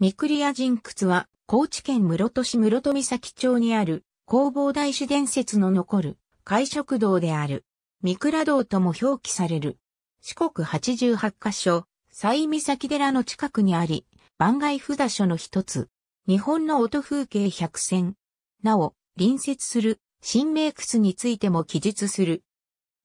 御厨神窟は、高知県室戸市室戸岬町にある、工房大師伝説の残る、会食堂である。三倉堂とも表記される。四国八十八箇所、西岬寺の近くにあり、番外札所の一つ。日本の音風景百選。なお、隣接する、新名窟についても記述する。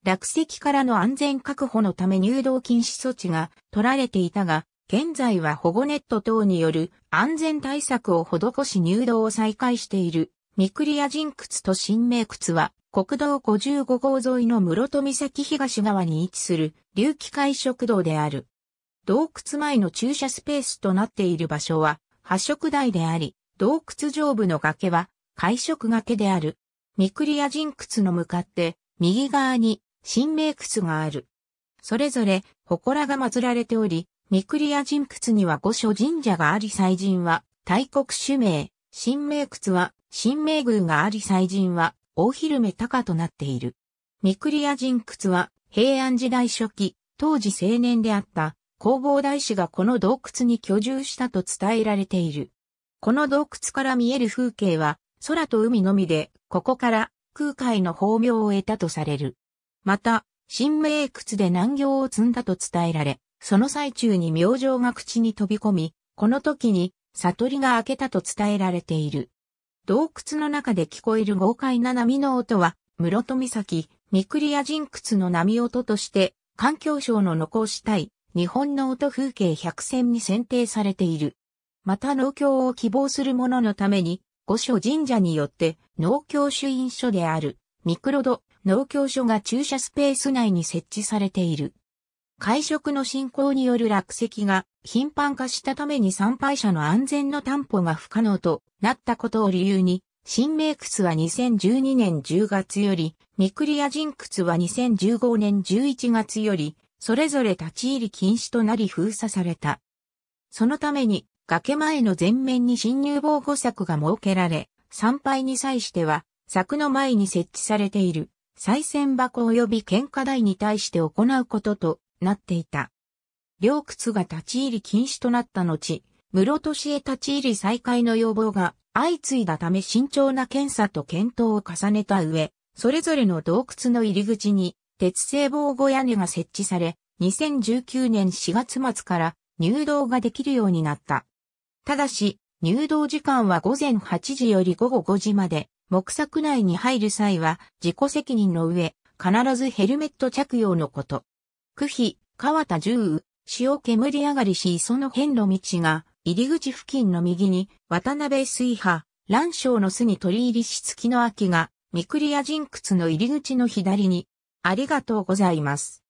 落石からの安全確保のため入道禁止措置が取られていたが、現在は保護ネット等による安全対策を施し入道を再開している。ミクリア人窟と新名窟は国道55号沿いの室戸岬東側に位置する隆起会食堂である。洞窟前の駐車スペースとなっている場所は発色台であり、洞窟上部の崖は会食崖である。ミクリア人窟の向かって右側に新名窟がある。それぞれ祠が祀られており、ミクリア人窟には五所神社があり祭神は、大国主名、神明窟は、神明宮があり祭神は、大昼目高となっている。ミクリア人窟は、平安時代初期、当時青年であった、弘法大師がこの洞窟に居住したと伝えられている。この洞窟から見える風景は、空と海のみで、ここから空海の法名を得たとされる。また、神明窟で難行を積んだと伝えられ、その最中に明星が口に飛び込み、この時に悟りが明けたと伝えられている。洞窟の中で聞こえる豪快な波の音は、室戸岬、三栗屋人窟の波音として、環境省の残したい日本の音風景百選に選定されている。また農協を希望する者のために、五所神社によって農協主印所であるミクロド農協所が駐車スペース内に設置されている。会食の進行による落石が頻繁化したために参拝者の安全の担保が不可能となったことを理由に、新名屈は2012年10月より、リア人屈は2015年11月より、それぞれ立ち入り禁止となり封鎖された。そのために、崖前の前面に侵入防護柵が設けられ、参拝に際しては、柵の前に設置されている、再選箱及び献花台に対して行うことと、なっていた。両窟が立ち入り禁止となった後、室戸市へ立ち入り再開の要望が相次いだため慎重な検査と検討を重ねた上、それぞれの洞窟の入り口に鉄製防護屋根が設置され、2019年4月末から入道ができるようになった。ただし、入道時間は午前8時より午後5時まで、木柵内に入る際は自己責任の上、必ずヘルメット着用のこと。久比、川田十潮煙上がりし磯の辺の道が、入り口付近の右に、渡辺水波、乱章の巣に取り入りし月の秋が、三栗屋人窟の入り口の左に、ありがとうございます。